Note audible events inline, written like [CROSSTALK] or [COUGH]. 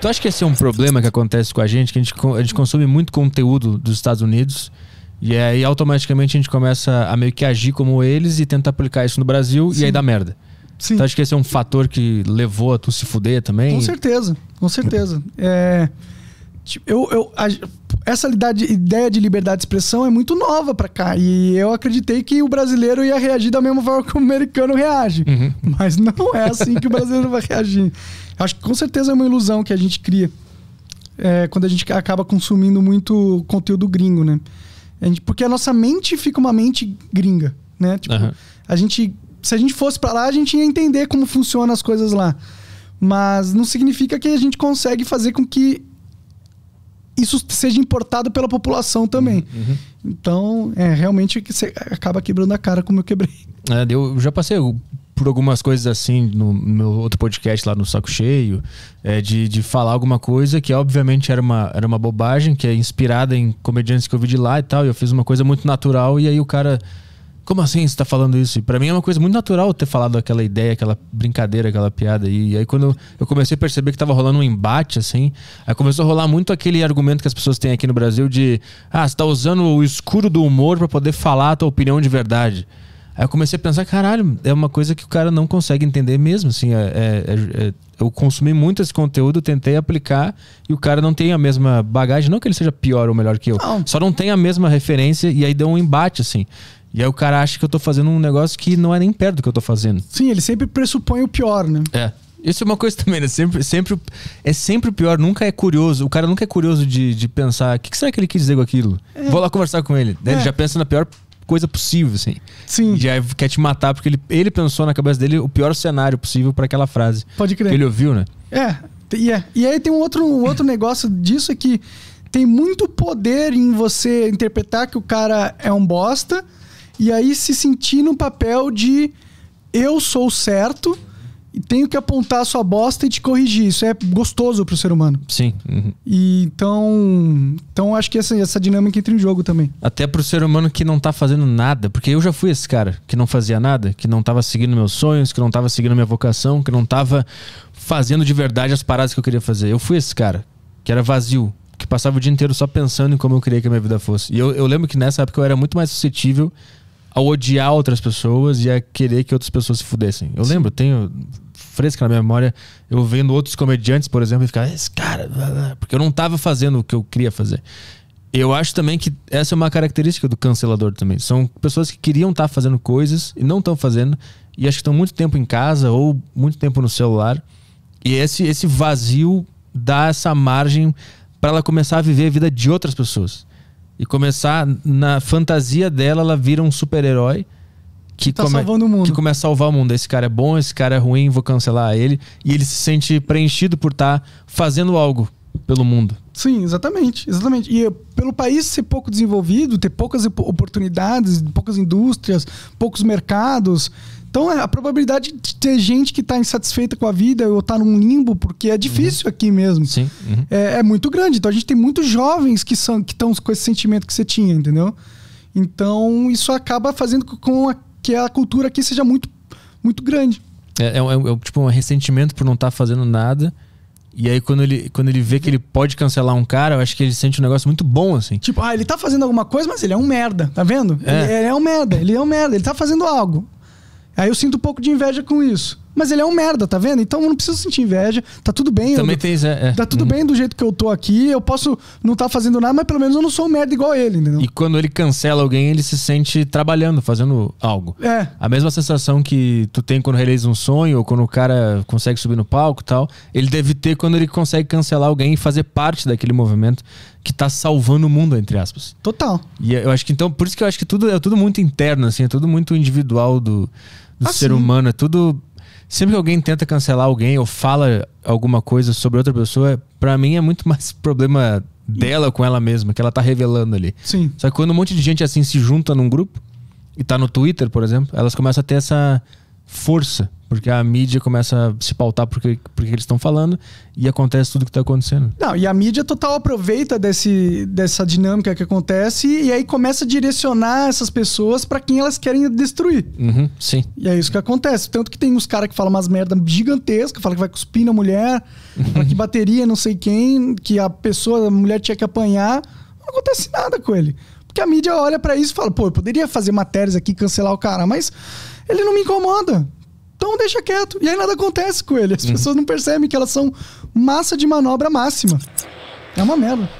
Tu acha que esse é um problema que acontece com a gente? Que a gente, a gente consome muito conteúdo dos Estados Unidos e aí automaticamente a gente começa a meio que agir como eles e tenta aplicar isso no Brasil Sim. e aí dá merda. Sim. Tu acha que esse é um fator que levou a tu se fuder também? Com certeza, com certeza. É, tipo, eu, eu a, essa ideia de liberdade de expressão é muito nova para cá. E eu acreditei que o brasileiro ia reagir da mesma forma que o americano reage. Uhum. Mas não é assim que o brasileiro vai reagir. Acho que com certeza é uma ilusão que a gente cria é, quando a gente acaba consumindo muito conteúdo gringo, né? A gente, porque a nossa mente fica uma mente gringa, né? Tipo, uhum. a gente, se a gente fosse para lá, a gente ia entender como funcionam as coisas lá. Mas não significa que a gente consegue fazer com que isso seja importado pela população também. Uhum. uhum. Então, é realmente que você acaba quebrando a cara como eu quebrei. É, eu já passei por algumas coisas assim no meu outro podcast lá no Saco Cheio, é, de, de falar alguma coisa que obviamente era uma, era uma bobagem, que é inspirada em comediantes que eu vi de lá e tal, e eu fiz uma coisa muito natural, e aí o cara. Como assim você tá falando isso? E pra mim é uma coisa muito natural ter falado aquela ideia, aquela brincadeira, aquela piada. E, e aí quando eu, comecei a perceber que tava rolando um embate, assim, aí começou a rolar muito aquele argumento que as pessoas têm aqui no Brasil de ah, você tá usando o escuro do humor para poder falar a tua opinião de verdade. Aí eu comecei a pensar, caralho, é uma coisa que o cara não consegue entender mesmo, assim, é, é, é, é, eu consumi muito esse conteúdo, tentei aplicar e o cara não tem a mesma bagagem, não que ele seja pior ou melhor que eu, não. só não tem a mesma referência e aí deu um embate, assim. E aí o cara acha que eu tô fazendo um negócio que não é nem perto do que eu tô fazendo. Sim, ele sempre pressupõe o pior, né? É. Isso é uma coisa também, né? Sempre, sempre, é sempre pior, nunca é curioso. O cara nunca é curioso de, de pensar o que, que será que ele quis dizer com aquilo. É. Vou lá conversar com ele. É. Ele já pensa na pior coisa possível, assim. Sim. E já quer te matar, porque ele, ele pensou na cabeça dele o pior cenário possível para aquela frase. Pode crer. Que ele ouviu, né? É. E, é. e aí tem um outro, um outro [LAUGHS] negócio disso é que tem muito poder em você interpretar que o cara é um bosta e aí se sentir no papel de eu sou certo e tenho que apontar a sua bosta e te corrigir. Isso é gostoso pro ser humano. Sim. Uhum. E então, então acho que essa, essa dinâmica entra em jogo também. Até pro ser humano que não tá fazendo nada, porque eu já fui esse cara que não fazia nada, que não tava seguindo meus sonhos, que não tava seguindo minha vocação, que não tava fazendo de verdade as paradas que eu queria fazer. Eu fui esse cara que era vazio, que passava o dia inteiro só pensando em como eu queria que a minha vida fosse. E eu, eu lembro que nessa época eu era muito mais suscetível a odiar outras pessoas e a querer que outras pessoas se fudessem. Eu Sim. lembro, tenho fresca na minha memória, eu vendo outros comediantes, por exemplo, e ficar, esse cara, porque eu não estava fazendo o que eu queria fazer. Eu acho também que essa é uma característica do cancelador também. São pessoas que queriam estar tá fazendo coisas e não estão fazendo, e acho que estão muito tempo em casa ou muito tempo no celular. E esse, esse vazio dá essa margem para ela começar a viver a vida de outras pessoas e começar na fantasia dela, ela vira um super-herói que, tá come... que começa a salvar o mundo. Esse cara é bom, esse cara é ruim, vou cancelar ele. E ele se sente preenchido por estar tá fazendo algo pelo mundo. Sim, exatamente, exatamente. E eh, pelo país ser pouco desenvolvido, ter poucas oportunidades, poucas indústrias, poucos mercados, então é, a probabilidade de ter gente que está insatisfeita com a vida ou está num limbo, porque é difícil uhum. aqui mesmo, Sim. Uhum. É, é, muito grande. Então a gente tem muitos jovens que são que estão com esse sentimento que você tinha, entendeu? Então isso acaba fazendo com a, que a cultura aqui seja muito, muito grande. É, é, é, é tipo um ressentimento por não estar tá fazendo nada. E aí, quando ele, quando ele vê que ele pode cancelar um cara, eu acho que ele sente um negócio muito bom, assim. Tipo, ah, ele tá fazendo alguma coisa, mas ele é um merda, tá vendo? É. Ele, ele, é um merda, ele é um merda, ele tá fazendo algo. Aí eu sinto um pouco de inveja com isso. Mas ele é um merda, tá vendo? Então eu não preciso sentir inveja. Tá tudo bem. Também eu, tem isso, é. é. Tá tudo uhum. bem do jeito que eu tô aqui. Eu posso não estar tá fazendo nada, mas pelo menos eu não sou um merda igual ele, entendeu? E quando ele cancela alguém, ele se sente trabalhando, fazendo algo. É. A mesma sensação que tu tem quando realiza um sonho, ou quando o cara consegue subir no palco e tal, ele deve ter quando ele consegue cancelar alguém e fazer parte daquele movimento que tá salvando o mundo, entre aspas. Total. E eu acho que então, por isso que eu acho que tudo é tudo muito interno, assim, é tudo muito individual do do ah, ser humano. É tudo. Sempre que alguém tenta cancelar alguém ou fala alguma coisa sobre outra pessoa, para mim é muito [LAUGHS] mais problema dela com ela mesma, que ela tá revelando ali. Sim. Só que quando um monte de gente assim se junta num grupo e tá no Twitter, por exemplo, elas começam a ter essa força porque a mídia começa a se pautar porque, porque eles estão falando e acontece tudo que está acontecendo. Não, e a mídia total aproveita desse, dessa dinâmica que acontece e aí começa a direcionar essas pessoas para quem elas querem destruir. Uhum, sim. E é isso que acontece. Tanto que tem uns caras que falam umas merda gigantesca, fala que vai cuspir na mulher, uhum. fala que bateria não sei quem, que a pessoa, a mulher tinha que apanhar. Não acontece nada com ele. Porque a mídia olha para isso e fala, pô, eu poderia fazer matérias aqui, cancelar o cara, mas ele não me incomoda. Então deixa quieto. E aí nada acontece com ele. As uhum. pessoas não percebem que elas são massa de manobra máxima. É uma merda.